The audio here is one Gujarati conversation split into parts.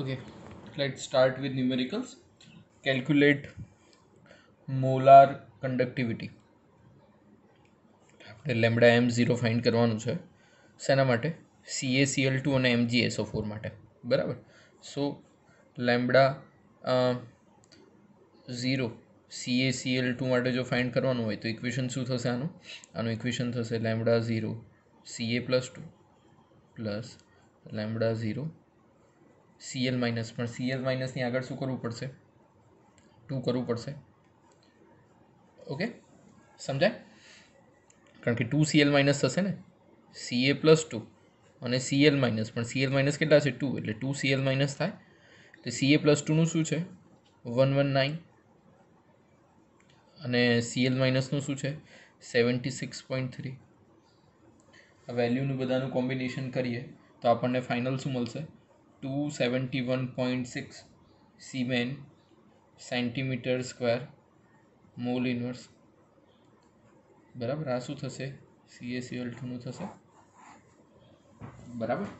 okay let's start with numericals calculate molar conductivity આપણે લેમડા એમ ઝીરો ફાઇન્ડ કરવાનું છે શેના માટે સીએસીએલ ટુ અને એમજીએસઓ ફોર માટે બરાબર so lambda zero CaCl two માટે જો ફાઇન્ડ કરવાનું હોય તો ઇક્વેશન શું થશે આનું આનું ઇક્વેશન થશે lambda zero Ca plus two plus lambda zero Cl minus પણ સીએલ માઇનસની આગળ શું કરવું પડશે ટુ કરવું પડશે ઓકે સમજાય કારણ કે ટુ સીએલ માઇનસ થશે ને સીએ પ્લસ ટુ અને સીએલ માઇનસ પણ સીએલ માઇનસ કેટલા છે ટુ એટલે ટુ સીએલ માઇનસ થાય એટલે સીએ પ્લસ ટુનું શું છે વન વન નાઇન અને સીએલ માઇનસનું શું છે સેવન્ટી સિક્સ પોઈન્ટ થ્રી આ વેલ્યુનું બધાનું કોમ્બિનેશન કરીએ તો આપણને ફાઇનલ શું મળશે 271.6 siemens centimetre square mole inverse બરાબર આ શું થશે સીએસીએલ ટુનું થશે બરાબર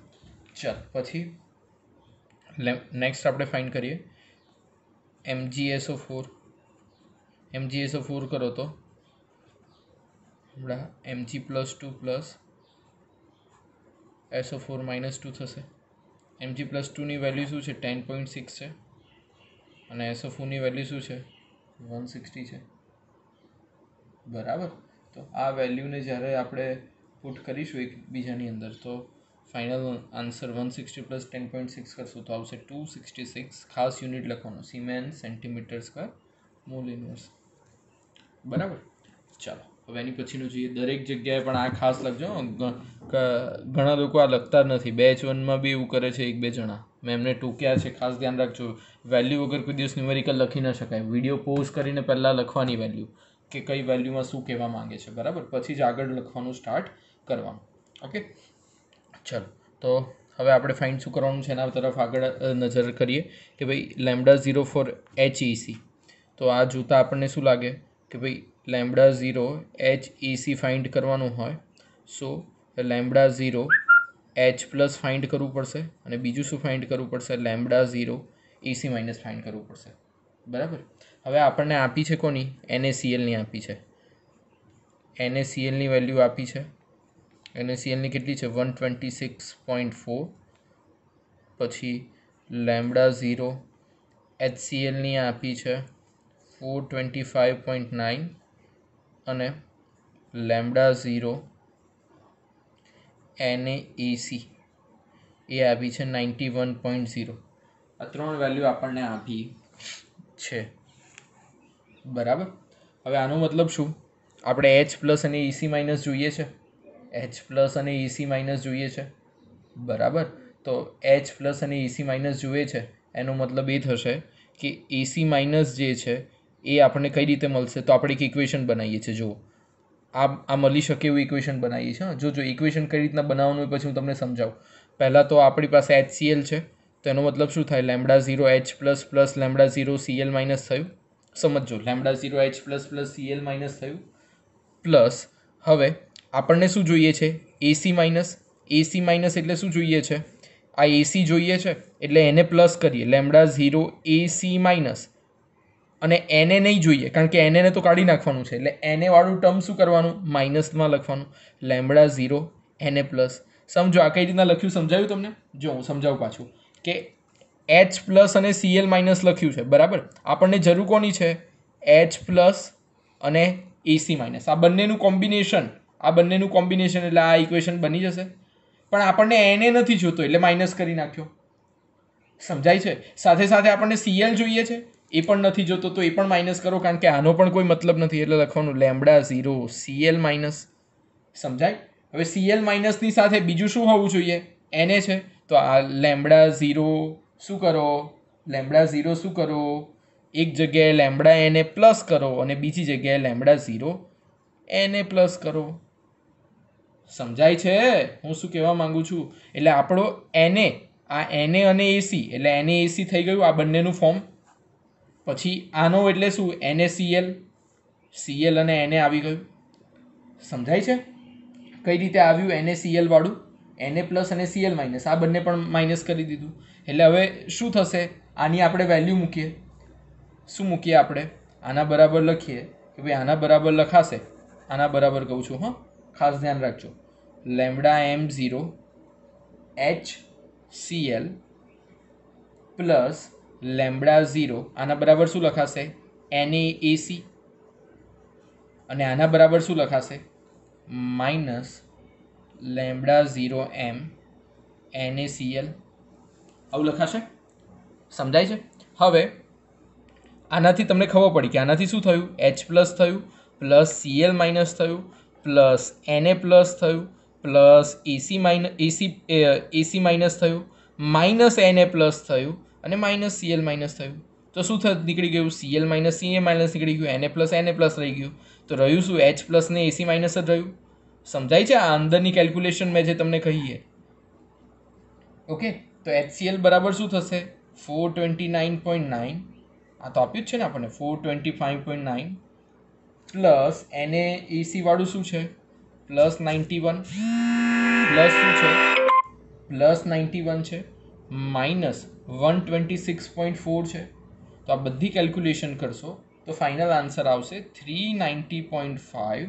ચાલ પછી નેક્સ્ટ આપણે ફાઇન્ડ કરીએ એમજીએસઓ ફોર એમજીએસઓ ફોર કરો તો હમણાં Mg plus two plus SO four minus two થશે એમજી પ્લસ ટુની વેલ્યુ શું છે ટેન પોઈન્ટ સિક્સ છે અને એસોફોની વેલ્યુ શું છે વન સિક્સટી છે બરાબર તો આ વેલ્યુને જ્યારે આપણે પુટ કરીશું એકબીજાની અંદર તો final answer one sixty plus ten point six કરશું તો આવશે ટુ સિક્સટી સિક્સ ખાસ યુનિટ લખવાનું siemens centimetre square mole inverse બરાબર ચાલો હવે એની પછીનું જોઈએ દરેક જગ્યાએ પણ આ ખાસ લખજો ઘણા લોકો આ લખતા જ નથી બેચ વનમાં બી એવું કરે છે એક બે જણા મેં એમને ટૂંક્યા છે ખાસ ધ્યાન રાખજો વેલ્યુ વગર કોઈ દિવસ ન્યુમેરિકલ લખી ન શકાય વિડીયો પોઝ કરીને પહેલાં લખવાની વેલ્યુ કે કઈ વેલ્યુમાં શું કહેવા માંગે છે બરાબર પછી જ આગળ લખવાનું સ્ટાર્ટ કરવાનું ઓકે ચલો તો હવે આપણે ફાઇન્ડ શું કરવાનું છે એના તરફ આગળ નજર કરીએ કે ભાઈ લેમડા ઝીરો ફોર એચ તો આ જૂતા આપણને શું લાગે કે ભાઈ lambda zero H EC find કરવાનું હોય so lambda zero H plus find કરવું પડશે અને બીજું શું ફાઇન્ડ કરવું પડશે lambda zero AC minus find કરવું પડશે બરાબર હવે આપણને આપી છે કોની એનએસીએલની આપી છે એને સીએલની વેલ્યુ આપી છે એનએસીએલની કેટલી છે one twenty six point four પછી લેમ્બડા ઝીરો એચ સીએલની આપી છે four twenty five point nine અને લેમ્ડા ઝીરો એને એસી એ આવી છે નાઇન્ટી વન પોઈન્ટ ઝીરો આ ત્રણ વેલ્યુ આપણને આપી છે બરાબર હવે આનો મતલબ શું આપણે એચ પ્લસ અને ઇસી e માઇનસ જોઈએ છે એચ પ્લસ અને ઇસી e માઇનસ જોઈએ છે બરાબર તો એચ પ્લસ અને ઇસી e માઇનસ જોઈએ છે એનો મતલબ એ થશે કે એસી માઇનસ જે છે એ આપણને કઈ રીતે મળશે તો આપણે એક ઇક્વેશન બનાવીએ છીએ જુઓ આ આ મળી શકે એવું ઇક્વેશન બનાવીએ છીએ જો જો ઇક્વેશન કઈ રીતના બનાવવાનું હોય પછી હું તમને સમજાવું પહેલાં તો આપણી પાસે એચ સીએલ છે તો એનો મતલબ શું થાય lambda zero H plus plus lambda zero Cl minus થયું સમજો lambda zero H plus plus CL minus થયું પ્લસ હવે આપણને શું જોઈએ છે એસી માઇનસ એસી માઇનસ એટલે શું જોઈએ છે આ એસી જોઈએ છે એટલે એને પ્લસ કરીએ લેમડા ઝીરો એસી માઇનસ અને એને નહીં જોઈએ કારણ કે એને તો કાઢી નાખવાનું છે એટલે એને વાળું ટર્મ શું કરવાનું માઇનસમાં લખવાનું લેમડા ઝીરો એને પ્લસ સમજો આ કઈ રીતના લખ્યું સમજાવ્યું તમને જો હું સમજાવું પાછું કે એચ પ્લસ અને સીએલ માઇનસ લખ્યું છે બરાબર આપણને જરૂર કોની છે એચ પ્લસ અને એસી માઇનસ આ બંનેનું કોમ્બિનેશન આ બંનેનું કોમ્બિનેશન એટલે આ ઇક્વેશન બની જશે પણ આપણને એને નથી જોતો એટલે માઇનસ કરી નાખ્યો સમજાય છે સાથે સાથે આપણને સીએલ જોઈએ છે એ પણ નથી જોતો તો એ પણ માઇનસ કરો કારણ કે આનો પણ કોઈ મતલબ નથી એટલે લખવાનું લેમડા ઝીરો સીએલ માઇનસ સમજાય હવે સીએલ માઇનસની સાથે બીજું શું હોવું જોઈએ એને છે તો આ લેમડા ઝીરો શું કરો લેમડા ઝીરો શું કરો એક જગ્યાએ લેમ્બડા એને પ્લસ કરો અને બીજી જગ્યાએ લેમડા ઝીરો એને પ્લસ કરો સમજાય છે હું શું કહેવા માંગુ છું એટલે આપણો એને આ એને અને એસી એટલે એને એસી થઈ ગયું આ બંનેનું ફોર્મ પછી આનો એટલે શું એને સીએલ સીએલ અને એને આવી ગયું સમજાય છે કઈ રીતે આવ્યું એને સીએલવાળું એને પ્લસ અને સીએલ માઇનસ આ બંને પણ માઇનસ કરી દીધું એટલે હવે શું થશે આની આપણે વેલ્યુ મૂકીએ શું મૂકીએ આપણે આના બરાબર લખીએ કે ભાઈ આના બરાબર લખાશે આના બરાબર કહું છું હં ખાસ ધ્યાન રાખજો lambda M zero H Cl plus lambda zero આના બરાબર શું લખાશે એને એસી અને આના બરાબર શું લખાશે minus lambda zero M N NaCl આવું લખાશે સમજાય છે હવે આનાથી તમને ખબર પડી કે આનાથી શું થયું એચ પ્લસ થયું પ્લસ સીએલ માઇનસ થયું પ્લસ એને પ્લસ થયું plus AC minus AC AC minus થયું માઇનસ એન એ પ્લસ થયું અને માઇનસ સીએલ માઇનસ થયું તો શું થ નીકળી ગયું સીએલ માઇનસ સીએ માઇનસ નીકળી ગયું એને પ્લસ એને પ્લસ રહી ગયું તો રહ્યું શું એચ પ્લસ ને એસી માઇનસ જ રહ્યું સમજાય છે આ અંદરની કેલ્ક્યુલેશન મેં જે તમને કહીએ ઓકે તો એચ સીએલ બરાબર શું થશે four twenty nine point nine આ તો આપ્યું જ છે ને આપણને four twenty five point nine plus એને એસીવાળું શું છે પ્લસ નાઇન્ટી વન પ્લસ શું છે પ્લસ નાઇન્ટી વન છે minus one twenty six point four છે તો આ બધી કેલ્ક્યુલેશન કરશો તો ફાઇનલ આન્સર આવશે three ninety point five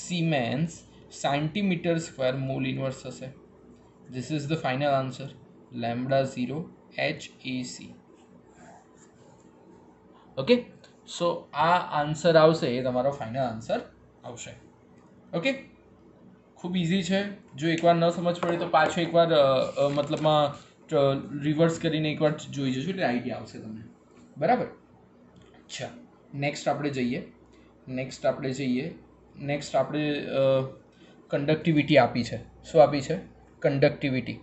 siemens centimetre square mole inverse હશે this is the final answer lambda zero H AC okay so આ આન્સર આવશે એ તમારો ફાઇનલ આન્સર આવશે ઓકે ખૂબ ઇઝી છે જો એકવાર ન સમજ પડે તો પાછો એકવાર મતલબમાં રિવર્સ uh, કરીને એકવાર જોઈ જશો એટલે આઈડિયા આવશે તમને બરાબર અચ્છા નેક્સ્ટ આપણે જઈએ નેક્સ્ટ આપણે જઈએ નેક્સ્ટ આપણે કંડક્ટિવિટી આપી છે શું આપી છે કંડક્ટિવિટી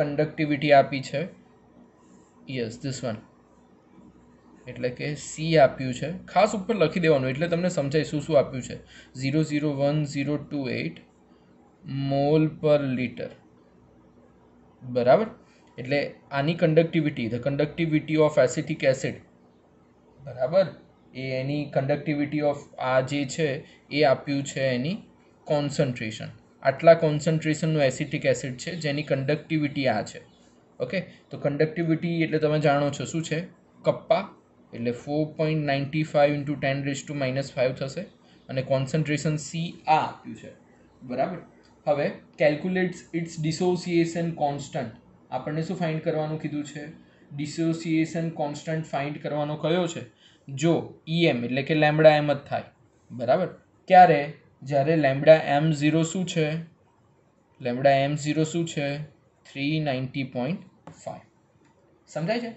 કંડક્ટિવિટી આપી છે યસ ધીસ વન એટલે કે સી આપ્યું છે ખાસ ઉપર લખી દેવાનું એટલે તમને સમજાય શું શું આપ્યું છે zero zero one zero two eight mole per litre બરાબર એટલે આની conductivity the conductivity of acetic acid બરાબર એ એની કંડક્ટિવિટી ઓફ આ જે છે એ આપ્યું છે એની કોન્સન્ટ્રેશન આટલા કોન્સન્ટ્રેશનનું એસિટિક એસિડ છે જેની કંડક્ટિવિટી આ છે ઓકે તો કન્ડક્ટિવિટી એટલે તમે જાણો છો શું છે કપ્પા એટલે four point ninety five into ten raise to minus five થશે અને કોન્સન્ટ્રેશન સી આ આપ્યું છે બરાબર હવે કેલ્ક્યુલેટ્સ ઇટ્સ ડિસોસિએશન કોન્સ્ટન્ટ આપણને શું ફાઇન્ડ કરવાનું કીધું છે ડિસોસિએશન કોન્સ્ટન્ટ ફાઇન્ડ કરવાનો કયો છે જો ઈએમ એટલે કે લેમડા એમ જ થાય બરાબર ક્યારે જ્યારે લેમડા એમ ઝીરો શું છે લેમડા એમ ઝીરો શું છે થ્રી નાઇન્ટી પોઈન્ટ ફાઇવ સમજાય છે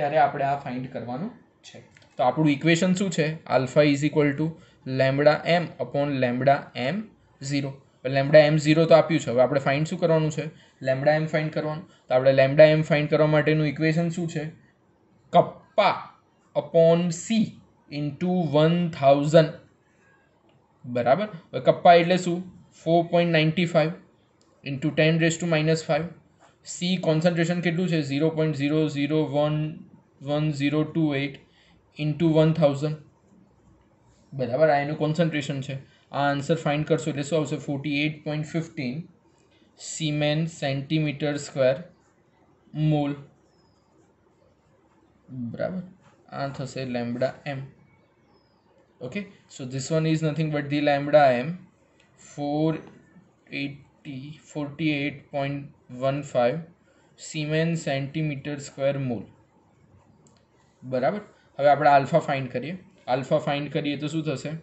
ત્યારે આપણે આ ફાઇન્ડ કરવાનું છે તો આપણું ઇક્વેશન શું છે alpha is equal to lambda M upon lambda M zero lambda M zero તો આપ્યું છે હવે આપણે ફાઇન્ડ શું કરવાનું છે લેમડા એમ ફાઇન્ડ કરવાનું તો આપણે લેમડા એમ ફાઇન્ડ કરવા માટેનું ઇક્વેશન શું છે kappa upon C into one thousand બરાબર હવે કપ્પા એટલે શું four point ninety five into ten raise to minus five C concentration કેટલું છે zero point zero zero one one zero two eight into one thousand બરાબર આ એનું કોન્સન્ટ્રેશન છે આ આન્સર ફાઇન્ડ કરશો એટલે શું આવશે forty eight point fifteen siemens centimetre square mole બરાબર આ થશે lambda M okay so this one is nothing but the lambda M four eighty forty eight point one five siemens centimetre square mole બરાબર હવે આપણે આલ્ફા ફાઇન્ડ કરીએ આલ્ફા ફાઇન્ડ કરીએ તો શું થશે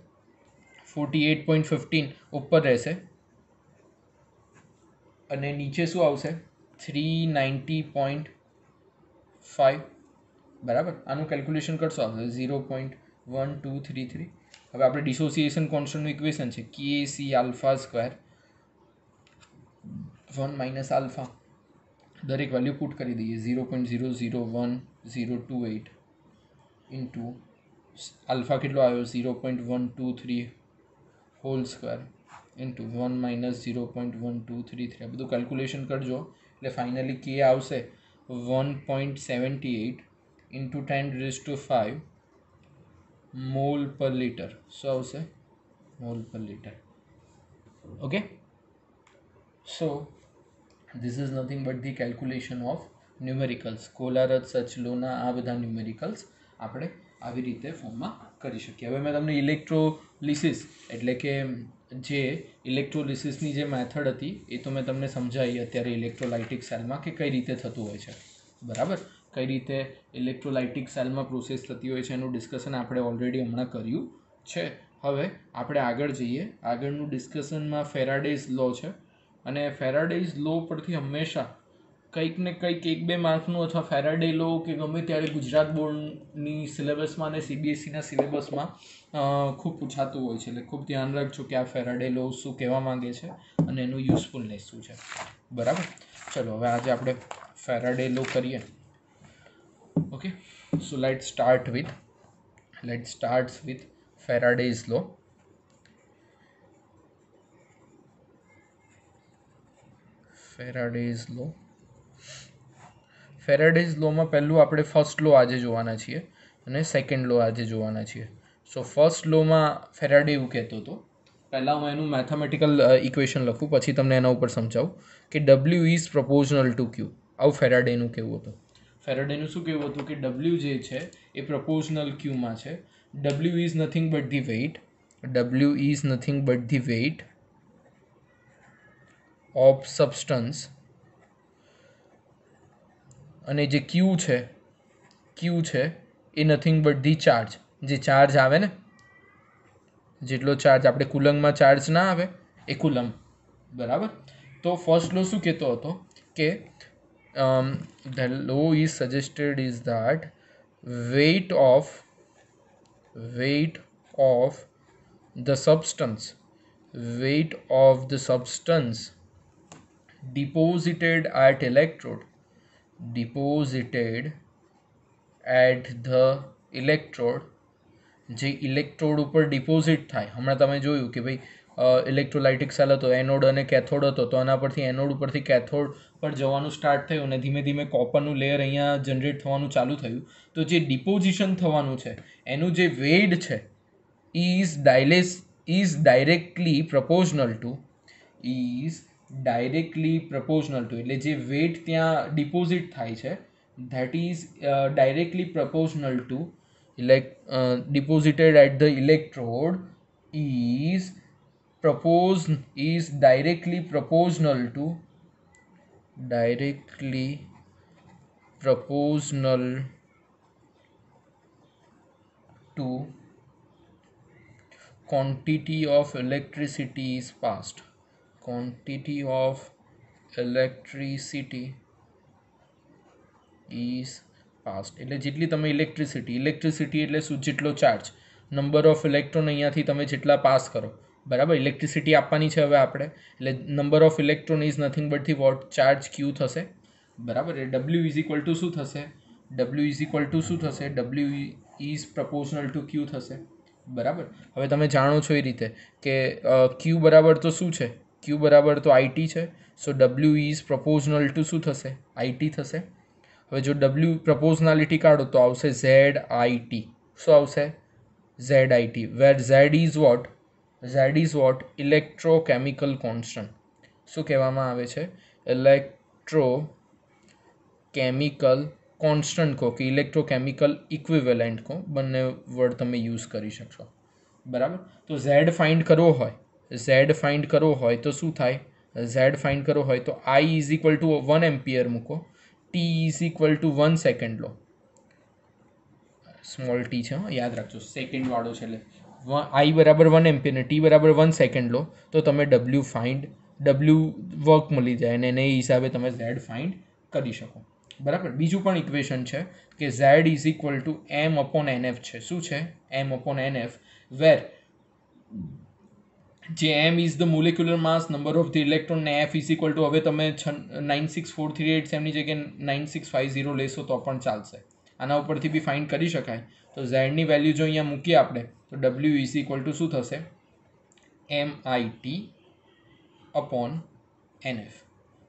ફોર્ટી એટ પોઈન્ટ ફિફ્ટીન ઉપર રહેશે અને નીચે શું આવશે થ્રી નાઇન્ટી પોઈન્ટ ફાઇવ બરાબર આનું કેલ્ક્યુલેશન કરશો આવશે zero point one two three three હવે આપણે ડિસોસિએશન કોન્સ્ટન્ટનું ઇક્વેશન છે કે C alpha square one minus alpha દરેક વેલ્યુ પુટ કરી દઈએ zero point zero zero one zero two eight into alpha કેટલો આવ્યો zero point one two three whole square into one minus zero point one two three three આ બધું કેલ્ક્યુલેશન કરજો એટલે ફાઇનલી કે આવશે one point seventy eight into ten raise to five mole per litre શું આવશે mole per litre okay so this is nothing but the calculation of numericals કોલારત સચલોના આ બધા ન્યુમેરિકલ્સ આપણે આવી રીતે ફોર્મમાં કરી શકીએ હવે મેં તમને ઇલેક્ટ્રો લિસિસ એટલે કે જે ઇલેક્ટ્રોલિસિસની જે મેથડ હતી એ તો મેં તમને સમજાવી અત્યારે ઇલેક્ટ્રોલાઇટિક સેલમાં કે કઈ રીતે થતું હોય છે બરાબર કઈ રીતે ઇલેક્ટ્રોલાઇટિક સેલમાં પ્રોસેસ થતી હોય છે એનું ડિસ્કશન આપણે ઓલરેડી હમણાં કર્યું છે હવે આપણે આગળ જઈએ આગળનું ડિસ્કશનમાં ફેરાડેઝ લો છે અને ફેરાડેઝ લો પરથી હંમેશા કંઈક ને કંઈક એક બે માર્ક્સનું અથવા ફેરાડે લો કે ગમે ત્યારે ગુજરાત બોર્ડની સિલેબસમાં અને સીબીએસસીના સિલેબસમાં ખૂબ પૂછાતું હોય છે એટલે ખૂબ ધ્યાન રાખજો કે આ ફેરાડે લો શું કહેવા માંગે છે અને એનું યુઝફુલનેસ શું છે બરાબર ચલો હવે આજે આપણે ફેરાડે લો કરીએ okay so let start with let start with Faraday's law Faraday's law Faraday's લોમાં પહેલું આપણે ફર્સ્ટ લો આજે જોવાના છીએ અને સેકન્ડ લો આજે જોવાના છીએ સો ફર્સ્ટ લોમાં ફેરાડે એવું કહેતો હતો પહેલાં હું એનું મેથેમેટિકલ ઇક્વેશન લખું પછી તમને એના ઉપર સમજાવું કે W is proportional to Q આવું ફેરાડેનું કેવું હતું ફેરાડેનું શું કેવું હતું કે ડબલ્યુ જે છે એ પ્રપોઝનલ ક્યુમાં છે W is nothing but the weight W is nothing but the weight of substance અને જે ક્યૂ છે ક્યૂ છે એ નથિંગ બટ ધી ચાર્જ જે ચાર્જ આવે ને જેટલો ચાર્જ આપણે કુલંગમાં ચાર્જ ના આવે એ કુલમ બરાબર તો ફર્સ્ટ લો શું કહેતો હતો કે the law is suggested is that weight of weight of the substance weight of the substance deposited at electrode deposited at the electrode જે ઇલેક્ટ્રોડ ઉપર ડિપોઝિટ થાય હમણાં તમે જોયું કે ભાઈ ઇલેક્ટ્રોલાઇટિક સેલ હતો એનોડ અને કેથોડ હતો તો એના પરથી એનોડ ઉપરથી કેથોડ પર જવાનું સ્ટાર્ટ થયું અને ધીમે ધીમે કોપરનું લેયર અહીંયા જનરેટ થવાનું ચાલુ થયું તો જે ડિપોઝિશન થવાનું છે એનું જે વેડ છે ઇઝ ડાયલેસ is directly proportional to is directly proportional to એટલે જે વેટ ત્યાં ડિપોઝિટ થાય છે that is directly proportional to ઇલેક deposited at the electrode is propose is directly proportional to directly proportional to quantity of electricity is passed quantity of electricity is passed એટલે જેટલી તમે ઇલેક્ટ્રિસિટી ઇલેક્ટ્રિસિટી એટલે શું જેટલો ચાર્જ નંબર ઓફ ઇલેક્ટ્રોન અહીંયાથી તમે જેટલા પાસ કરો બરાબર ઇલેક્ટ્રિસિટી આપવાની છે હવે આપણે એટલે number of electron is nothing but the what charge Q થશે બરાબર એ ડબલ્યુ ઇઝ ઇક્વલ ટુ શું થશે ડબલ્યુ ઇઝ ઇક્વલ ટુ શું થશે W is proportional to Q થશે બરાબર હવે તમે જાણો છો એ રીતે કે ક્યુ બરાબર તો શું છે ક્યુ બરાબર તો આઈટી છે so W is proportional to શું થશે આઈટી થશે હવે જો ડબલ્યુ પ્રપોઝનાલિટી કાઢો તો આવશે ઝેડ આઈટી શું આવશે Z IT where Z is what Z is what electrochemical constant શું કહેવામાં આવે છે ઇલેક્ટ્રો કેમિકલ કોન્સ્ટન્ટ કહો કે ઇલેક્ટ્રોકેમિકલ ઇક્વિવેલેન્ટ કહો બંને વર્ડ તમે યુઝ કરી શકશો બરાબર તો ઝેડ ફાઇન્ડ કરવો હોય ઝેડ ફાઇન્ડ કરવો હોય તો શું થાય ઝેડ ફાઇન્ડ કરવો હોય તો I is equal to one ampere મૂકો T is equal to one second લો સ્મોલ ટી છે યાદ રાખજો સેકન્ડવાળો છે એટલે આઈ બરાબર વન એમ્પિયર ને ટી બરાબર વન સેકન્ડ લો તો તમે ડબલ્યુ ફાઇન્ડ ડબલ્યુ વર્ક મળી જાય અને એને હિસાબે તમે ઝેડ ફાઇન્ડ કરી શકો બરાબર બીજું પણ ઇક્વેશન છે કે Z is equal to M upon NF છે શું છે એમ અપોન એનએફ વેર જે M is the molecular mass number of the electron ને એફ ઇઝ ઇક્વલ ટુ હવે તમે nine six four three eight સેમની જગ્યાએ નાઇન સિક્સ ફાઇવ ઝીરો લેશો તો પણ ચાલશે આના ઉપરથી બી ફાઇન્ડ કરી શકાય તો ઝેડની વેલ્યુ જો અહીંયા મૂકીએ આપણે તો ડબલ્યુ ઇઝ ઇક્વલ ટુ શું થશે એમ આઈ ટી અપોન એનએફ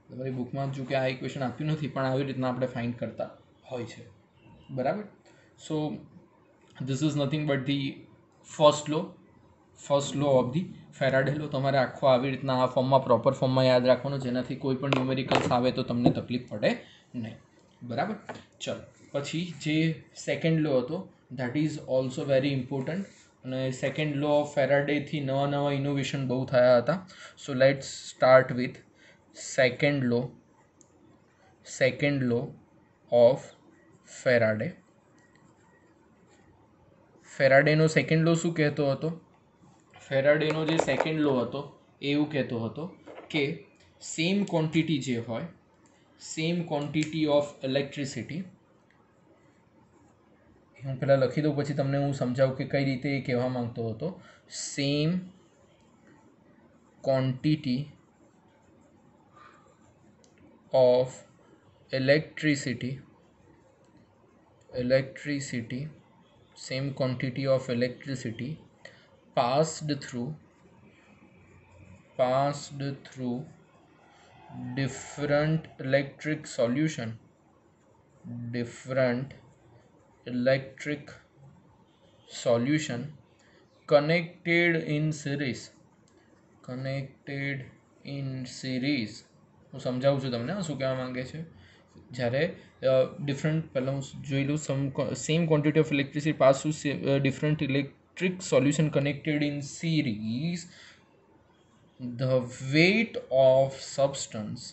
તમારી બુકમાં જો કે આ ઇક્વેશન આપ્યું નથી પણ આવી રીતના આપણે ફાઇન્ડ કરતા હોય છે બરાબર so this is nothing but the first law first law of the Faraday law તમારે આખો આવી રીતના આ ફોર્મમાં પ્રોપર ફોર્મમાં યાદ રાખવાનો જેનાથી કોઈ પણ ન્યુમેરિકલ્સ આવે તો તમને તકલીફ પડે નહીં બરાબર ચલો પછી જે સેકન્ડ લો હતો that is also very important અને સેકન્ડ લો ઓફ ફેરાડેથી નવા નવા ઇનોવેશન બહુ થયા હતા so let's start with second law second law of Faraday ફેરાડેનો સેકન્ડ લો શું કહેતો હતો ફેરાડેનો જે સેકન્ડ લો હતો એ એવું કહેતો હતો કે સેમ ક્વોન્ટિટી જે હોય સેમ ક્વોન્ટિટી ઓફ ઇલેક્ટ્રિસિટી હું પહેલાં લખી દઉં પછી તમને હું સમજાવું કે કઈ રીતે એ કહેવા માંગતો હતો same quantity of electricity electricity same quantity of electricity passed through passed through different electric solution different electric solution connected in series connected in series હું સમજાવું છું તમને શું કહેવા માંગે છે જ્યારે ડિફરન્ટ પહેલાં હું જોઈ લઉં some same quantity of electricity pass to different ઇલેક્ટ trick solution connected in series the weight of substance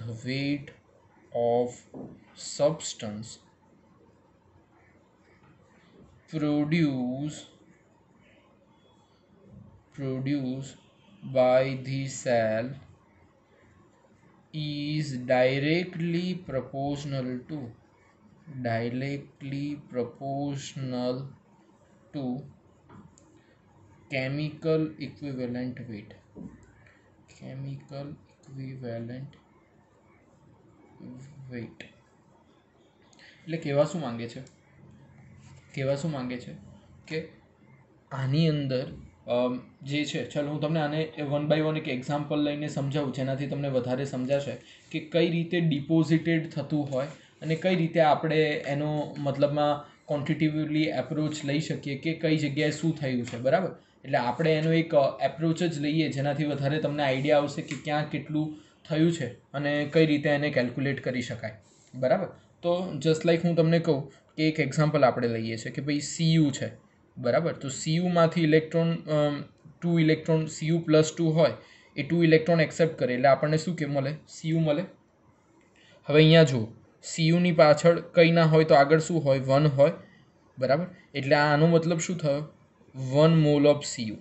the weight of substance produce produce by the cell is directly proportional to directly proportional to chemical equivalent weight chemical equivalent weight એટલે કહેવા શું માંગે છે કહેવા શું માંગે છે કે આની અંદર જે છે ચાલો હું તમને આને વન બાય વન એક એક્ઝામ્પલ લઈને સમજાવું જેનાથી તમને વધારે સમજાશે કે કઈ રીતે ડિપોઝિટેડ થતું હોય અને કઈ રીતે આપણે એનો મતલબમાં ક્વોન્ટિટિવલી એપ્રોચ લઈ શકીએ કે કઈ જગ્યાએ શું થયું છે બરાબર એટલે આપણે એનો એક એપ્રોચ જ લઈએ જેનાથી વધારે તમને આઈડિયા આવશે કે ક્યાં કેટલું થયું છે અને કઈ રીતે એને કેલ્ક્યુલેટ કરી શકાય બરાબર તો જસ્ટ લાઈક હું તમને કહું કે એક એક્ઝામ્પલ આપણે લઈએ છીએ કે ભાઈ સીયુ છે બરાબર તો સીયુમાંથી electron two electron Cu plus two હોય એ ટુ ઇલેક્ટ્રોન એક્સેપ્ટ કરે એટલે આપણને શું કે મળે સીયુ મળે હવે અહીંયા જુઓ સીયુની પાછળ કંઈ ના હોય તો આગળ શું હોય વન હોય બરાબર એટલે આનો મતલબ શું થયો વન મોલ ઓફ સીયુ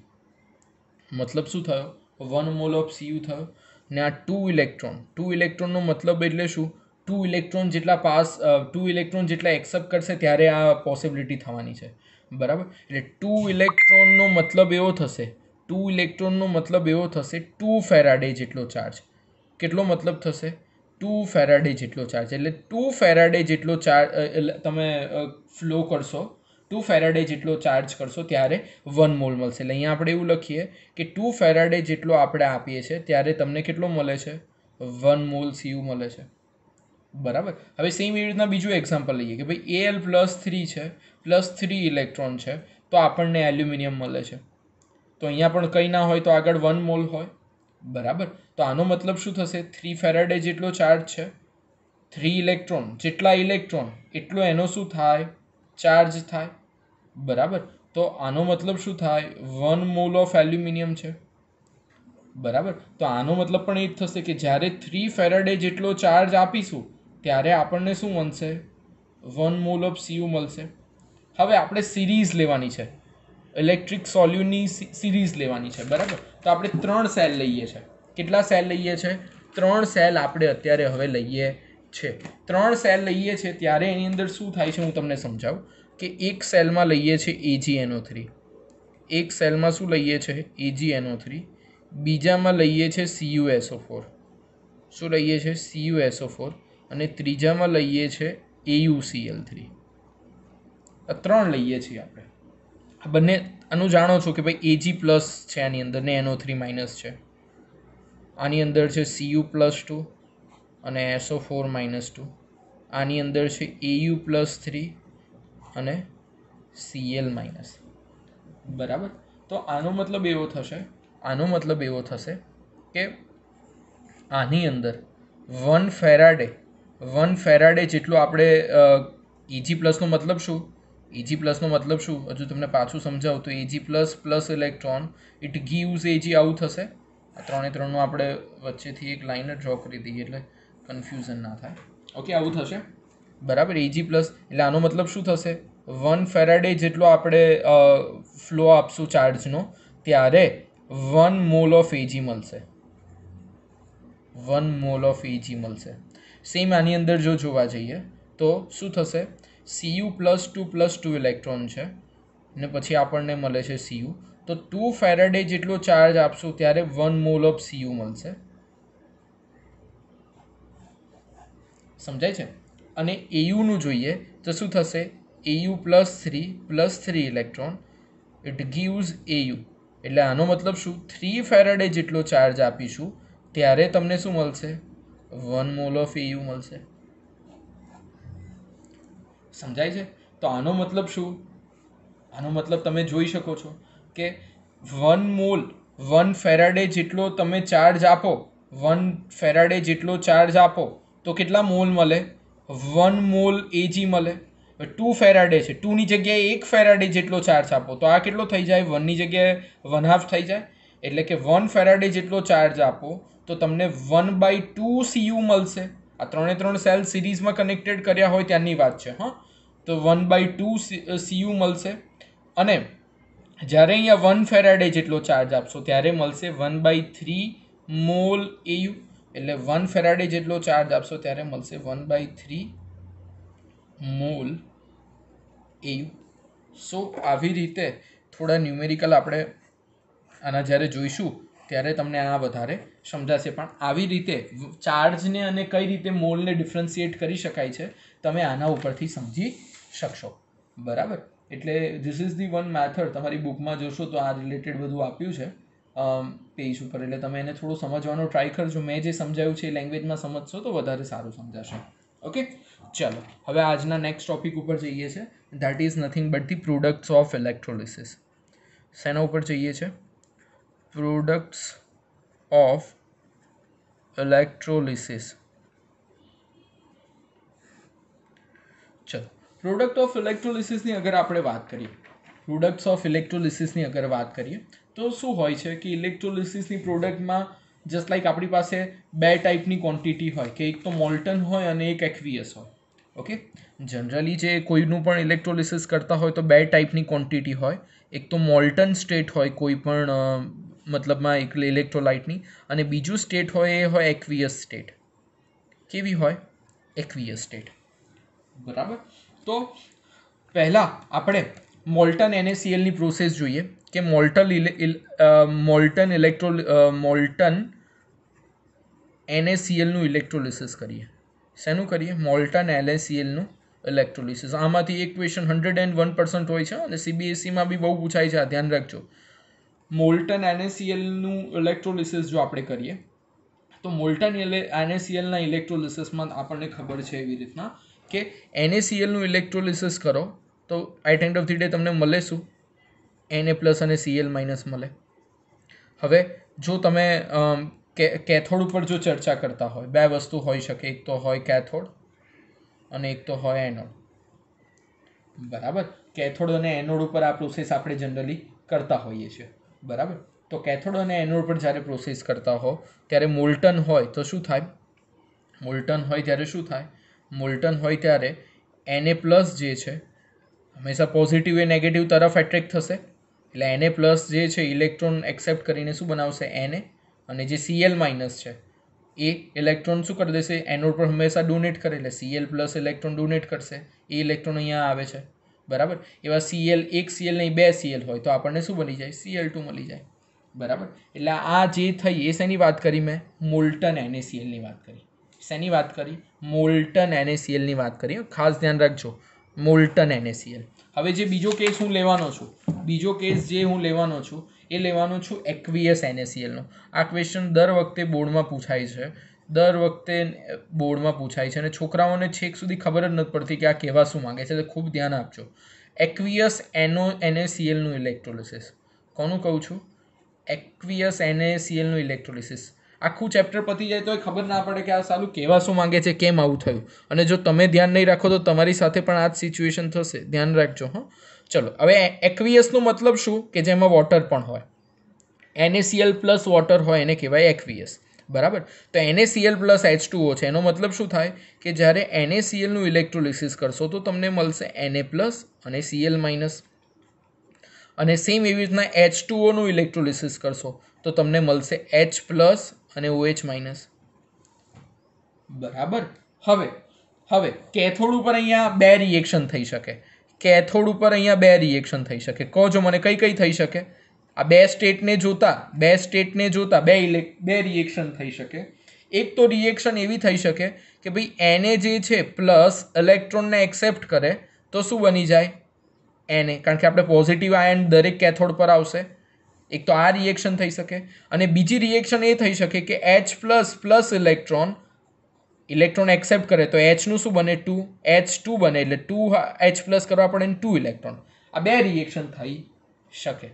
મતલબ શું થયો વન મોલ ઓફ સીયુ થયો ને આ ટુ ઇલેક્ટ્રોન ટુ ઇલેક્ટ્રોનનો મતલબ એટલે શું ટુ ઇલેક્ટ્રોન જેટલા પાસ ટુ ઇલેક્ટ્રોન જેટલા એક્સેપ્ટ કરશે ત્યારે આ પોસિબિલિટી થવાની છે બરાબર એટલે ટુ ઇલેક્ટ્રોનનો મતલબ એવો થશે ટુ ઇલેક્ટ્રોનનો મતલબ એવો થશે ટુ ફેરાડે જેટલો ચાર્જ કેટલો મતલબ થશે ટુ ફેરાડે જેટલો ચાર્જ એટલે ટુ ફેરાડે જેટલો ચાર્જ તમે ફ્લો કરશો ટુ ફેરાડે જેટલો ચાર્જ કરશો ત્યારે વન મોલ મળશે એટલે અહીંયા આપણે એવું લખીએ કે ટુ ફેરાડે જેટલો આપણે આપીએ છીએ ત્યારે તમને કેટલો મળે છે વન મોલ સીયુ મળે છે બરાબર હવે સેમ એવી રીતના બીજું એક્ઝામ્પલ લઈએ કે ભાઈ એલ પ્લસ થ્રી છે પ્લસ થ્રી ઇલેક્ટ્રોન છે તો આપણને એલ્યુમિનિયમ મળે છે તો અહીંયા પણ કંઈ ના હોય તો આગળ વન મોલ હોય બરાબર તો આનો મતલબ શું થશે થ્રી ફેરાડે જેટલો ચાર્જ છે થ્રી ઇલેક્ટ્રોન જેટલા ઇલેક્ટ્રોન એટલો એનો શું થાય ચાર્જ થાય બરાબર તો આનો મતલબ શું થાય વન મોલ ઓફ એલ્યુમિનિયમ છે બરાબર તો આનો મતલબ પણ એ જ થશે કે જ્યારે થ્રી ફેરાડે જેટલો ચાર્જ આપીશું ત્યારે આપણને શું મળશે વન મોલ ઓફ સીયુ મળશે હવે આપણે સિરીઝ લેવાની છે ઇલેક્ટ્રિક સોલ્યુની સિરીઝ લેવાની છે બરાબર તો આપણે ત્રણ સેલ લઈએ છીએ કેટલા સેલ લઈએ છીએ ત્રણ સેલ આપણે અત્યારે હવે લઈએ છે ત્રણ સેલ લઈએ છીએ ત્યારે એની અંદર શું થાય છે હું તમને સમજાવું કે એક સેલમાં લઈએ છીએ એજીએનઓ થ્રી એક સેલમાં શું લઈએ છીએ એજીએનઓ થ્રી બીજામાં લઈએ છીએ સીયુએસઓ ફોર શું લઈએ છીએ સીયુએસઓ ફોર અને ત્રીજામાં લઈએ છીએ એયુસીએલ થ્રી ત્રણ લઈએ છીએ આપણે આ બંને આનું જાણો છો કે ભાઈ એજી પ્લસ છે આની અંદર ને એનો થ્રી માઇનસ છે આની અંદર છે સીયુ પ્લસ ટુ અને એસઓ ફોર માઇનસ ટુ આની અંદર છે એયુ પ્લસ થ્રી અને સીએલ માઇનસ બરાબર તો આનો મતલબ એવો થશે આનો મતલબ એવો થશે કે આની અંદર વન ફેરાડે વન ફેરાડે જેટલું આપણે ઇજી પ્લસનો મતલબ શું એજી પ્લસનો મતલબ શું હજુ તમને પાછું સમજાવું તો Ag plus plus electron it gives Ag આવું થશે આ ત્રણે ત્રણનું આપણે વચ્ચેથી એક લાઈન જ ડ્રો કરી દઈએ એટલે કન્ફ્યુઝન ના થાય ઓકે આવું થશે બરાબર એજી પ્લસ એટલે આનો મતલબ શું થશે વન ફેરાડે જેટલો આપણે ફ્લો આપશું ચાર્જનો ત્યારે વન મોલ ઓફ એજી મળશે વન મોલ ઓફ એજી મળશે સેમ આની અંદર જો જોવા જઈએ તો શું થશે CU plus two plus two electron છે ને પછી આપણને મળે છે સીયુ તો ટુ ફેરેડે જેટલો ચાર્જ આપશું ત્યારે વન મોલ ઓફ સીયુ મળશે સમજાય છે અને એયુનું જોઈએ તો શું થશે AU plus three plus three electron it gives AU એટલે આનો મતલબ શું થ્રી ફેરેડે જેટલો ચાર્જ આપીશું ત્યારે તમને શું મળશે વન મોલ ઓફ એયુ મળશે સમજાય છે તો આનો મતલબ શું આનો મતલબ તમે જોઈ શકો છો કે વન મોલ વન ફેરાડે જેટલો તમે ચાર્જ આપો વન ફેરાડે જેટલો ચાર્જ આપો તો કેટલા મોલ મળે વન મોલ એજી મળે ટુ ફેરાડે છે ટુની જગ્યાએ એક ફેરાડે જેટલો ચાર્જ આપો તો આ કેટલો થઈ જાય વનની જગ્યાએ વન હાફ થઈ જાય એટલે કે વન ફેરાડે જેટલો ચાર્જ આપો તો તમને વન બાય ટુ સીયુ મળશે આ ત્રણે ત્રણ સેલ સિરીઝમાં કનેક્ટેડ કર્યા હોય ત્યાંની વાત છે હા તો વન બાય ટુ સીયુ મળશે અને જ્યારે અહીંયા વન ફેરાડે જેટલો ચાર્જ આપશો ત્યારે મળશે one by three mole AU એટલે વન ફેરાડે જેટલો ચાર્જ આપશો ત્યારે મળશે one by three mole AU so આવી રીતે થોડા ન્યુમેરિકલ આપણે આના જ્યારે જોઈશું ત્યારે તમને આ વધારે સમજાશે પણ આવી રીતે ચાર્જને અને કઈ રીતે મોલને ડિફરન્શિએટ કરી શકાય છે તમે આના ઉપરથી સમજી શકશો બરાબર એટલે this is the one method તમારી બુકમાં જોશો તો આ રિલેટેડ બધું આપ્યું છે પેજ ઉપર એટલે તમે એને થોડું સમજવાનો ટ્રાય કરજો મેં જે સમજાયું છે એ લેંગ્વેજમાં સમજશો તો વધારે સારું સમજાશે ઓકે ચાલો હવે આજના નેક્સ્ટ ટોપિક ઉપર જઈએ છે that is nothing but the products of electrolysis શેના ઉપર જઈએ છે products of electrolysis product of ઇલેક્ટ્રોલિસિસની અગર આપણે વાત કરીએ પ્રોડક્ટ્સ ઓફ ઇલેક્ટ્રોલિસિસની અગર વાત કરીએ તો શું હોય છે કે ઇલેક્ટ્રોલિસિસની પ્રોડક્ટમાં જસ્ટ લાઈક આપણી પાસે બે ટાઈપની ક્વોન્ટિટી હોય કે એક તો મોલ્ટન હોય અને એક એક્વિયસ હોય ઓકે જનરલી જે કોઈનું પણ ઇલેક્ટ્રોલિસિસ કરતા હોય તો બે ટાઈપની ક્વોન્ટિટી હોય એક તો મોલ્ટન સ્ટેટ હોય કોઈ પણ મતલબમાં એક ઇલેક્ટ્રોલાઇટની અને બીજું સ્ટેટ હોય એ હોય એક્વિયસ સ્ટેટ કેવી હોય એક્વિયસ સ્ટેટ બરાબર તો પહેલાં આપણે મોલ્ટન એનએસીએલની પ્રોસેસ જોઈએ કે મોલ્ટલ મોલ્ટન ઇલેક્ટ્રો મોલ્ટન એનએસીએલનું ઇલેક્ટ્રોલિસિસ કરીએ શેનું કરીએ મોલ્ટન એલએસીએલનું ઇલેક્ટ્રોલિસિસ આમાંથી એક question hundred and one percent હોય છે અને સીબીએસસીમાં e બી બહુ પૂછાય છે ધ્યાન રાખજો મોલ્ટન એનએસીએલનું ઇલેક્ટ્રોલિસિસ જો આપણે કરીએ તો મોલ્ટન એનએસીએલના ઇલેક્ટ્રોલિસિસમાં આપણને ખબર છે એવી રીતના કે સીએલનું ઇલેક્ટ્રોલિસિસ કરો તો at end of the day તમને મળે શું એને પ્લસ અને સીએલ માઇનસ મળે હવે જો તમે કેથોડ ઉપર જો ચર્ચા કરતા હોય બે વસ્તુ હોઈ શકે એક તો હોય કેથોડ અને એક તો હોય એનોડ બરાબર કેથોડ અને એનોડ ઉપર આ પ્રોસેસ આપણે જનરલી કરતા હોઈએ છીએ બરાબર તો કેથોડ અને એનોડ પર જ્યારે પ્રોસેસ કરતા હો ત્યારે મોલ્ટન હોય તો શું થાય મોલ્ટન હોય ત્યારે શું થાય મોલ્ટન હોય ત્યારે એન એ પ્લસ જે છે હંમેશા પોઝિટિવ એ નેગેટિવ તરફ એટ્રેક્ટ થશે એટલે એન એ પ્લસ જે છે ઇલેક્ટ્રોન એક્સેપ્ટ કરીને શું બનાવશે એને અને જે સીએલ માઇનસ છે એ ઇલેક્ટ્રોન શું કરી દેશે એનોડ પર હંમેશા ડોનેટ કરે એટલે સીએલ પ્લસ ઇલેક્ટ્રોન ડોનેટ કરશે એ ઇલેક્ટ્રોન અહીંયા આવે છે બરાબર એવા સીએલ એક સીએલ નહીં બે સીએલ હોય તો આપણને શું મળી જાય સીએલ ટુ મળી જાય બરાબર એટલે આ જે થઈ એ શેની વાત કરી મેં મોલ્ટન એનએસીએલની વાત કરી શેની વાત કરી મોલ્ટન એનએસીએલની વાત કરી ખાસ ધ્યાન રાખજો મોલ્ટન એનએસીએલ હવે જે બીજો કેસ હું લેવાનો છું બીજો કેસ જે હું લેવાનો છું એ લેવાનો છું એક્વિયસ એનએસીએલનો આ ક્વેશ્ચન દર વખતે બોર્ડમાં પૂછાય છે દર વખતે બોર્ડમાં પૂછાય છે અને છોકરાઓને છેક સુધી ખબર જ નથી પડતી કે આ કહેવા શું માગે છે તો ખૂબ ધ્યાન આપજો એક્વિયસ એનો એનએસીએલનું ઇલેક્ટ્રોલિસિસ કોનું કહું છું એક્વિયસ એનએસીએલનું ઇલેક્ટ્રોલિસિસ આખું ચેપ્ટર પતી જાય તો એ ખબર ના પડે કે આ સાલું કેવા શું માંગે છે કેમ આવું થયું અને જો તમે ધ્યાન નહીં રાખો તો તમારી સાથે પણ આ જ સિચ્યુએશન થશે ધ્યાન રાખજો હં ચલો હવે એક્વિયસનો મતલબ શું કે જેમાં વોટર પણ હોય એનએસીએલ પ્લસ વોટર હોય એને કહેવાય એક્વિયસ બરાબર તો એનએસીએલ પ્લસ એચ ટુઓ છે એનો મતલબ શું થાય કે જ્યારે એનએસીએલનું ઇલેક્ટ્રોલિસિસ કરશો તો તમને મળશે એનએ પ્લસ અને સીએલ માઇનસ અને સેમ એવી રીતના એચ ટુઓનું ઇલેક્ટ્રોલિસિસ કરશો તો તમને મળશે એચ પ્લસ અને ઓએચ OH માઇનસ બરાબર હવે હવે કેથોડ ઉપર અહીંયા બે રિએક્શન થઈ શકે કેથોડ ઉપર અહીંયા બે રિએક્શન થઈ શકે કહો મને કઈ કઈ થઈ શકે આ બે સ્ટેટને જોતા બે સ્ટેટને જોતા બે ઇલેક બે રિએક્શન થઈ શકે એક તો રિએક્શન એવી થઈ શકે કે ભાઈ એને જે છે પ્લસ ઇલેક્ટ્રોનને એક્સેપ્ટ કરે તો શું બની જાય એને કારણ કે આપણે પોઝિટિવ આયન દરેક કેથોડ પર આવશે એક તો આ રિએક્શન થઈ શકે અને બીજી રિએક્શન એ થઈ શકે કે H plus plus electron electron accept કરે તો એચનું શું બને ટુ એચ ટુ બને એટલે ટુ એચ પ્લસ કરવા પડે ને ટુ ઇલેક્ટ્રોન આ બે રિએક્શન થઈ શકે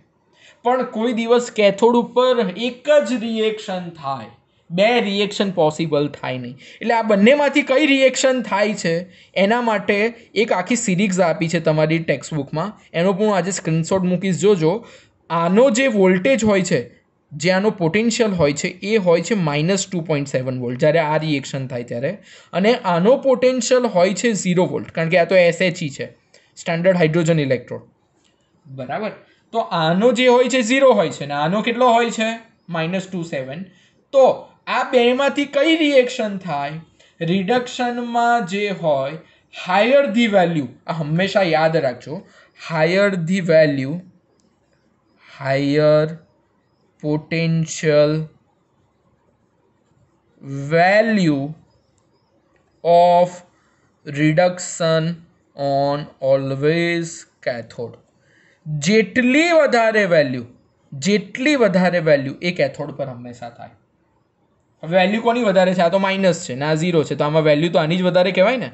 પણ કોઈ દિવસ કેથોડ ઉપર એક જ રિએક્શન થાય બે રિએક્શન પોસિબલ થાય નહીં એટલે આ બંનેમાંથી કઈ રિએક્શન થાય છે એના માટે એક આખી સિરીઝ આપી છે તમારી ટેક્સ્ટબુકમાં એનો પણ હું આજે સ્ક્રીનશોટ મૂકીશ જોજો આનો જે વોલ્ટેજ હોય છે જે આનો પોટેન્શિયલ હોય છે એ હોય છે minus two point seven volt જ્યારે આ રિએક્શન થાય ત્યારે અને આનો પોટેન્શિયલ હોય છે ઝીરો વોલ્ટ કારણ કે આ તો એસએચઈ e છે સ્ટાન્ડર્ડ હાઇડ્રોજન ઇલેક્ટ્રોડ બરાબર તો આનો જે હોય છે ઝીરો હોય છે ને આનો કેટલો હોય છે માઇનસ ટુ સેવન તો આ બેમાંથી કઈ રિએક્શન થાય રિડક્શનમાં જે હોય હાયર ધી વેલ્યુ આ હંમેશા યાદ રાખજો higher the value higher potential value of reduction on always cathode જેટલી વધારે વેલ્યુ જેટલી વધારે વેલ્યુ એ કેથોડ પર હંમેશા થાય વેલ્યુ કોની વધારે છે આ તો માઇનસ છે ના ઝીરો છે તો આમાં વેલ્યુ તો આની જ વધારે કહેવાય ને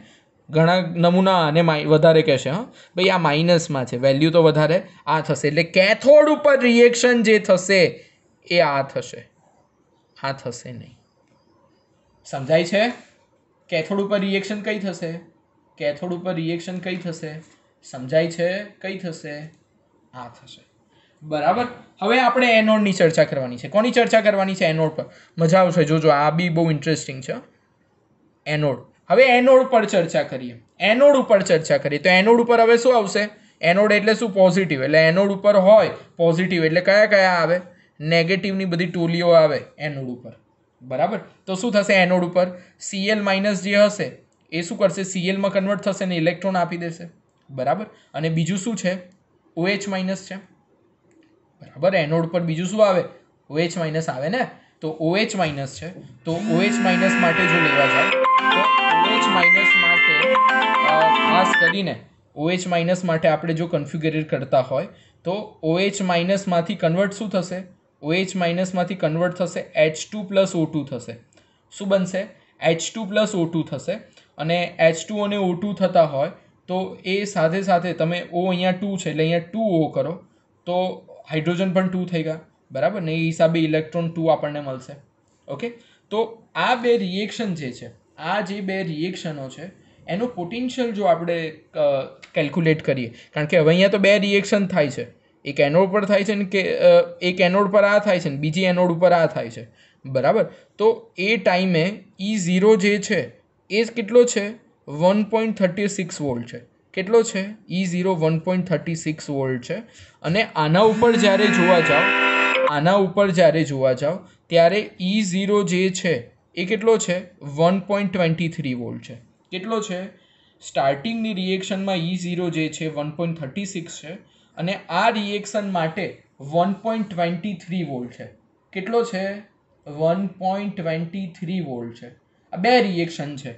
ઘણા નમૂના અને માઇ વધારે કહેશે હા ભાઈ આ માઇનસમાં છે વેલ્યુ તો વધારે આ થશે એટલે કેથોડ ઉપર રિએક્શન જે થશે એ આ થશે આ થશે નહીં સમજાય છે કેથોડ ઉપર રિએક્શન કઈ થશે કેથોડ ઉપર રિએક્શન કઈ થશે સમજાય છે કઈ થશે આ થશે બરાબર હવે આપણે એનોડની ચર્ચા કરવાની છે કોની ચર્ચા કરવાની છે એનોડ પર મજા આવશે જોજો આ બી બહુ ઇન્ટરેસ્ટિંગ છે એનોડ હવે એનોડ પર ચર્ચા કરીએ એનોડ ઉપર ચર્ચા કરીએ તો એનોડ ઉપર હવે શું આવશે એનોડ એટલે શું પોઝિટિવ એટલે એનોડ ઉપર હોય પોઝિટિવ એટલે કયા કયા આવે નેગેટિવની બધી ટોલીઓ આવે એનોડ ઉપર બરાબર તો શું થશે એનોડ ઉપર સીએલ માઇનસ જે હશે એ શું કરશે સીએલમાં કન્વર્ટ થશે ને ઇલેક્ટ્રોન આપી દેશે બરાબર અને બીજું શું છે ઓએચ OH માઇનસ છે બરાબર એનોડ પર બીજું શું આવે ઓએચ OH માઇનસ આવે ને તો ઓએચ OH માઇનસ છે તો ઓએચ માઇનસ માટે જો લેવા જાય ઓએચ માઇનસ માટે ખાસ કરીને ઓએચ માઇનસ માટે આપણે જો કન્ફ્યુગરેટ કરતા હોય તો ઓએચ માઇનસમાંથી કન્વર્ટ શું થશે ઓએચ માઇનસમાંથી કન્વર્ટ થશે H two plus O two થશે શું બનશે H two plus O two થશે અને એચ ટુ અને ઓ ટુ થતા હોય તો એ સાથે સાથે તમે ઓ અહીંયા ટુ છે એટલે અહીંયા ટુ ઓ કરો તો હાઇડ્રોજન પણ ટુ થઈ ગયા બરાબર ને એ હિસાબે ઇલેક્ટ્રોન ટુ આપણને મળશે ઓકે તો આ બે રિએક્શન જે છે આ જે બે રિએક્શનો છે એનું પોટેન્શિયલ જો આપણે કેલ્ક્યુલેટ કરીએ કારણ કે હવે અહીંયા તો બે રિએક્શન થાય છે એક એનોડ પર થાય છે ને કે એક એનોડ પર આ થાય છે ને બીજી એનોડ ઉપર આ થાય છે બરાબર તો એ ટાઈમે ઈ ઝીરો જે છે એ કેટલો છે one point thirty six volt છે કેટલો છે E zero one point thirty six volt છે અને આના ઉપર જ્યારે જોવા જાઓ આના ઉપર જ્યારે જોવા જાઓ ત્યારે ઈ e ઝીરો જે છે એ કેટલો છે one point twenty three volt છે કેટલો છે સ્ટાર્ટિંગની રિએક્શનમાં ઈ e ઝીરો જે છે વન પોઈન્ટ થર્ટી સિક્સ છે અને આ રિએક્શન માટે one point twenty three volt છે કેટલો છે one point twenty three volt છે આ બે રિએક્શન છે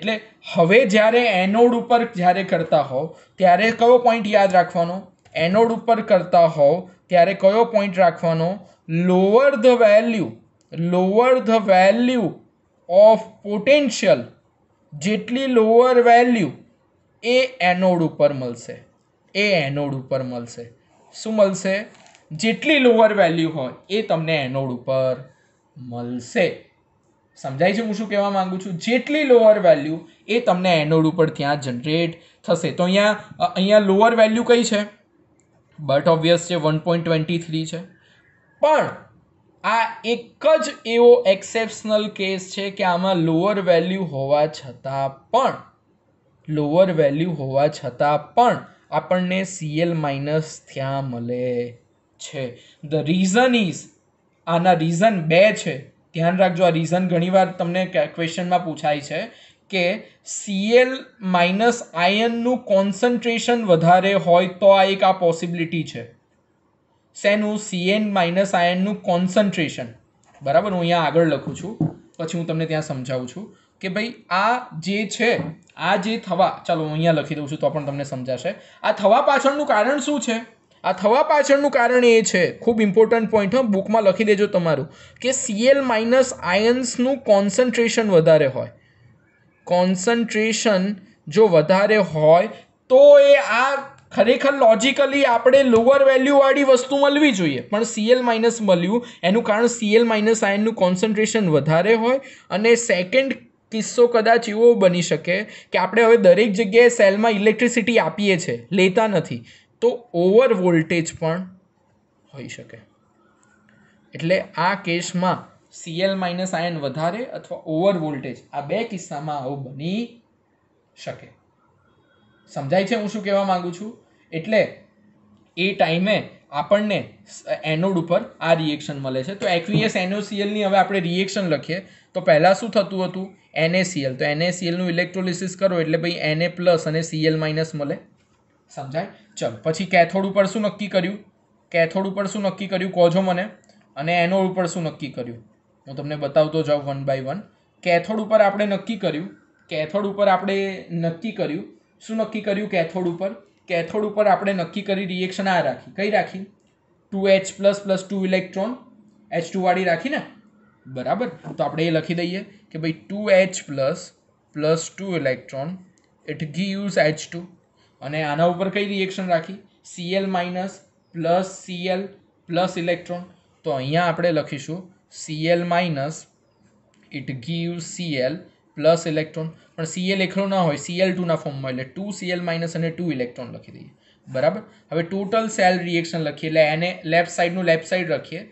એટલે હવે જ્યારે એનોડ ઉપર જ્યારે કરતા હોવ ત્યારે કયો પોઈન્ટ યાદ રાખવાનો એનોડ ઉપર કરતા હોવ ત્યારે કયો પોઈન્ટ રાખવાનો lower the value lower the value of potential જેટલી લોઅર વેલ્યુ એ એનોડ ઉપર મળશે એ એનોડ ઉપર મળશે શું મળશે જેટલી લોઅર વેલ્યુ હોય એ તમને એનોડ ઉપર મળશે સમજાય છે હું શું કહેવા માંગુ છું જેટલી લોઅર વેલ્યુ એ તમને એનોડ ઉપર ત્યાં જનરેટ થશે તો અહીંયા અહીંયા લોઅર વેલ્યુ કઈ છે બટ ઓબ્વિયસ છે વન પોઈન્ટ ટ્વેન્ટી થ્રી છે પણ આ એક જ એવો એક્સેપ્શનલ કેસ છે કે આમાં લોઅર વેલ્યુ હોવા છતાં પણ લોઅર વેલ્યુ હોવા છતાં પણ આપણને સીએલ માઇનસ ત્યાં મળે છે ધ રીઝન ઇઝ આના રીઝન બે છે ધ્યાન રાખજો આ રીઝન ઘણીવાર તમને ક્વેશ્ચનમાં પૂછાય છે કે સીએલ માઇનસ આયનનું કોન્સન્ટ્રેશન વધારે હોય તો આ એક આ પોસિબિલિટી છે શેનું સીએન માઇનસ આયનનું કોન્સન્ટ્રેશન બરાબર હું અહીંયા આગળ લખું છું પછી હું તમને ત્યાં સમજાવું છું કે ભાઈ આ જે છે આ જે થવા ચાલો હું અહીંયા લખી દઉં છું તો પણ તમને સમજાશે આ થવા પાછળનું કારણ શું છે આ થવા પાછળનું કારણ એ છે ખૂબ ઇમ્પોર્ટન્ટ પોઈન્ટ હું બુકમાં લખી દેજો તમારું કે સીએલ માઇનસ આયન્સનું કોન્સન્ટ્રેશન વધારે હોય કોન્સન્ટ્રેશન જો વધારે હોય તો એ આ ખરેખર લોજિકલી આપણે લોઅર વેલ્યુવાળી વસ્તુ મળવી જોઈએ પણ સીએલ માઇનસ મળ્યું એનું કારણ સીએલ માઇનસ આયનનું કોન્સન્ટ્રેશન વધારે હોય અને સેકન્ડ કિસ્સો કદાચ એવો બની શકે કે આપણે હવે દરેક જગ્યાએ સેલમાં ઇલેક્ટ્રિસિટી આપીએ છીએ લેતા નથી તો ઓવર વોલ્ટેજ પણ હોઈ શકે એટલે આ કેસમાં સીએલ માઇનસ આયન વધારે અથવા ઓવર વોલ્ટેજ આ બે કિસ્સામાં આવું બની શકે સમજાય છે હું શું કહેવા માગું છું એટલે એ ટાઈમે આપણને એનોડ ઉપર આ રિએક્શન મળે છે તો એક્વિયસ એનોસીએલની હવે આપણે રિએક્શન લખીએ તો પહેલાં શું થતું હતું એનએસીએલ તો એનએસીએલનું ઇલેક્ટ્રોલિસિસ કરો એટલે ભાઈ એનએ પ્લસ અને સીએલ માઇનસ મળે સમજાય ચલો પછી કેથોડ ઉપર શું નક્કી કર્યું કેથોડ ઉપર શું નક્કી કર્યું કહો મને અને એનોડ ઉપર શું નક્કી કર્યું હું તમને બતાવતો જાઉં વન બાય વન કેથોડ ઉપર આપણે નક્કી કર્યું કેથોડ ઉપર આપણે નક્કી કર્યું શું નક્કી કર્યું કેથોડ ઉપર કેથોડ ઉપર આપણે નક્કી કરી રિએક્શન આ રાખી કઈ રાખી two H plus plus two electron H ટુવાળી રાખી ને બરાબર તો આપણે એ લખી દઈએ કે ભાઈ two H plus plus two electron it gives H two અને આના ઉપર કઈ રિએક્શન રાખી CL minus plus CL plus electron તો અહીંયા આપણે લખીશું CL minus it give CL plus electron પણ સીએલ એકલો ના હોય સીએલ ટુના ફોર્મમાં એટલે ટુ સીએલ માઇનસ અને ટુ ઇલેક્ટ્રોન લખી દઈએ બરાબર હવે ટોટલ સેલ રિએક્શન લખીએ એટલે એને લેફ્ટ સાઈડનું લેફ્ટ સાઈડ રાખીએ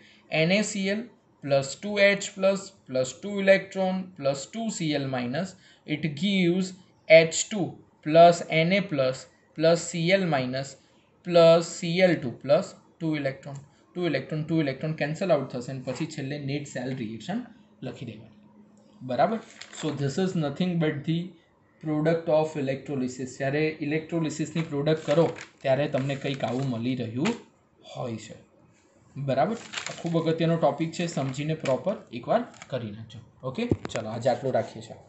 NACL plus two H plus plus two electron plus two CL minus it gives H two plus એને plus plus CL minus plus CL two plus two electron two electron two electron cancel out થશે અને પછી છેલ્લે નેટ સેલ રિએક્શન લખી દેવાનું બરાબર so this is nothing but the product of electrolysis જ્યારે ઇલેક્ટ્રોલિસિસની પ્રોડક્ટ કરો ત્યારે તમને કંઈક આવું મળી રહ્યું હોય છે બરાબર ખૂબ અગત્યનો ટોપિક છે સમજીને પ્રોપર એકવાર કરી નાખજો ઓકે ચલો આજે આટલું રાખીએ છીએ